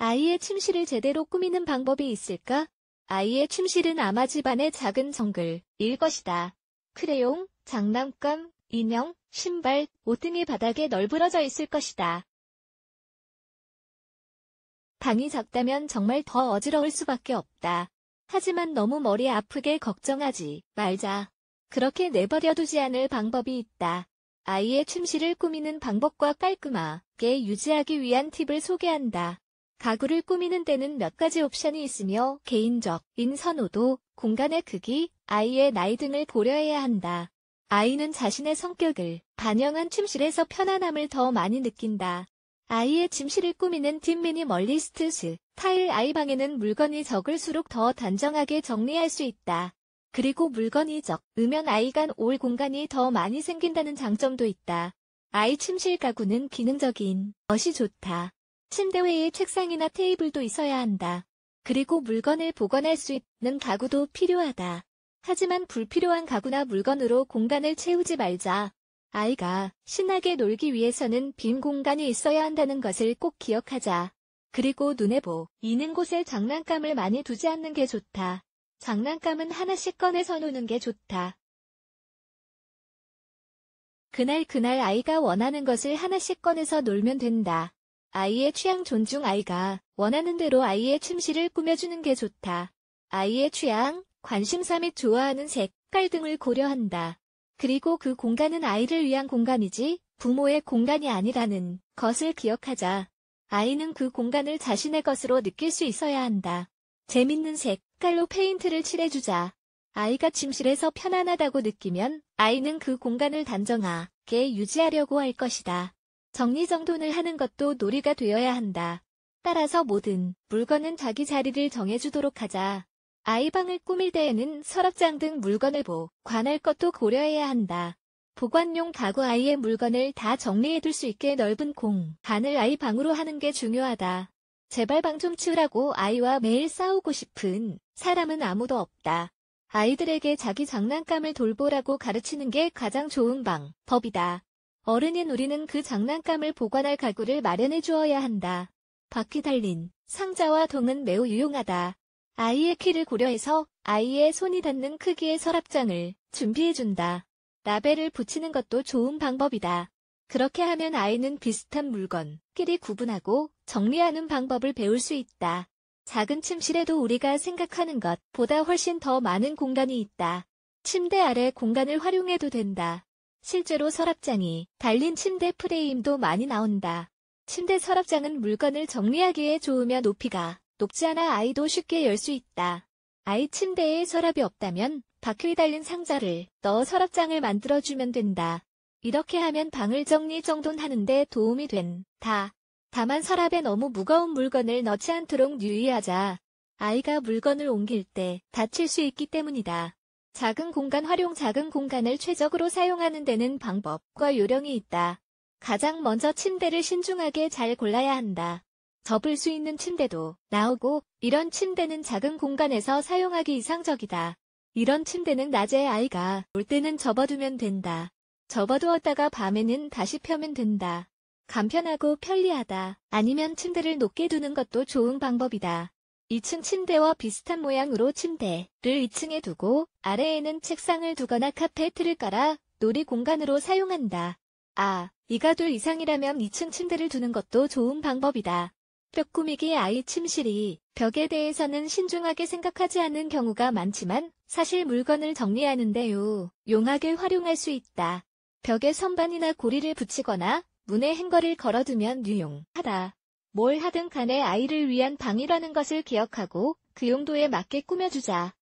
아이의 침실을 제대로 꾸미는 방법이 있을까? 아이의 침실은 아마 집안의 작은 정글, 일 것이다. 크레용, 장난감, 인형, 신발, 옷 등이 바닥에 널브러져 있을 것이다. 방이 작다면 정말 더 어지러울 수밖에 없다. 하지만 너무 머리 아프게 걱정하지 말자. 그렇게 내버려두지 않을 방법이 있다. 아이의 침실을 꾸미는 방법과 깔끔하게 유지하기 위한 팁을 소개한다. 가구를 꾸미는 데는 몇 가지 옵션이 있으며 개인적, 인선호도, 공간의 크기, 아이의 나이 등을 고려해야 한다. 아이는 자신의 성격을 반영한 침실에서 편안함을 더 많이 느낀다. 아이의 침실을 꾸미는 딥 미니멀리스트스 타일 아이 방에는 물건이 적을수록 더 단정하게 정리할 수 있다. 그리고 물건이 적으면 아이 간 올 공간이 더 많이 생긴다는 장점도 있다. 아이 침실 가구는 기능적인 것이 좋다. 침대 외에 책상이나 테이블도 있어야 한다. 그리고 물건을 보관할 수 있는 가구도 필요하다. 하지만 불필요한 가구나 물건으로 공간을 채우지 말자. 아이가 신나게 놀기 위해서는 빈 공간이 있어야 한다는 것을 꼭 기억하자. 그리고 눈에 보이는 곳에 장난감을 많이 두지 않는 게 좋다. 장난감은 하나씩 꺼내서 노는 게 좋다. 그날 그날 아이가 원하는 것을 하나씩 꺼내서 놀면 된다. 아이의 취향 존중 아이가 원하는 대로 아이의 침실을 꾸며주는 게 좋다. 아이의 취향, 관심사 및 좋아하는 색깔 등을 고려한다. 그리고 그 공간은 아이를 위한 공간이지 부모의 공간이 아니라는 것을 기억하자. 아이는 그 공간을 자신의 것으로 느낄 수 있어야 한다. 재밌는 색깔로 페인트를 칠해주자. 아이가 침실에서 편안하다고 느끼면 아이는 그 공간을 단정하게 유지하려고 할 것이다. 정리정돈을 하는 것도 놀이가 되어야 한다. 따라서 모든 물건은 자기 자리를 정해주도록 하자. 아이 방을 꾸밀 때에는 서랍장 등 물건을 보관할 것도 고려해야 한다. 보관용 가구 아이의 물건을 다 정리해둘 수 있게 넓은 공간을 아이 방으로 하는 게 중요하다. 제발 방 좀 치우라고 아이와 매일 싸우고 싶은 사람은 아무도 없다. 아이들에게 자기 장난감을 돌보라고 가르치는 게 가장 좋은 방법이다. 어른인 우리는 그 장난감을 보관할 가구를 마련해 주어야 한다. 바퀴 달린 상자와 동은 매우 유용하다. 아이의 키를 고려해서 아이의 손이 닿는 크기의 서랍장을 준비해준다. 라벨을 붙이는 것도 좋은 방법이다. 그렇게 하면 아이는 비슷한 물건끼리 구분하고 정리하는 방법을 배울 수 있다. 작은 침실에도 우리가 생각하는 것보다 훨씬 더 많은 공간이 있다. 침대 아래 공간을 활용해도 된다. 실제로 서랍장이 달린 침대 프레임도 많이 나온다. 침대 서랍장은 물건을 정리하기에 좋으며 높이가 높지 않아 아이도 쉽게 열 수 있다. 아이 침대에 서랍이 없다면 바퀴 달린 상자를 넣어 서랍장을 만들어주면 된다. 이렇게 하면 방을 정리정돈하는데 도움이 된다. 다만 서랍에 너무 무거운 물건을 넣지 않도록 유의하자. 아이가 물건을 옮길 때 다칠 수 있기 때문이다. 작은 공간 활용 작은 공간을 최적으로 사용하는 데는 방법과 요령이 있다. 가장 먼저 침대를 신중하게 잘 골라야 한다. 접을 수 있는 침대도 나오고 이런 침대는 작은 공간에서 사용하기 이상적이다. 이런 침대는 낮에 아이가 올 때는 접어두면 된다. 접어두었다가 밤에는 다시 펴면 된다. 간편하고 편리하다. 아니면 침대를 높게 두는 것도 좋은 방법이다. 2층 침대와 비슷한 모양으로 침대를 2층에 두고 아래에는 책상을 두거나 카페트를 깔아 놀이 공간으로 사용한다. 아, 이가 둘 이상이라면 2층 침대를 두는 것도 좋은 방법이다. 벽 꾸미기 아이 침실이 벽에 대해서는 신중하게 생각하지 않는 경우가 많지만 사실 물건을 정리하는데요. 용하게 활용할 수 있다. 벽에 선반이나 고리를 붙이거나 문에 행거를 걸어두면 유용하다. 뭘 하든 간에 아이를 위한 방이라는 것을 기억하고 그 용도에 맞게 꾸며주자.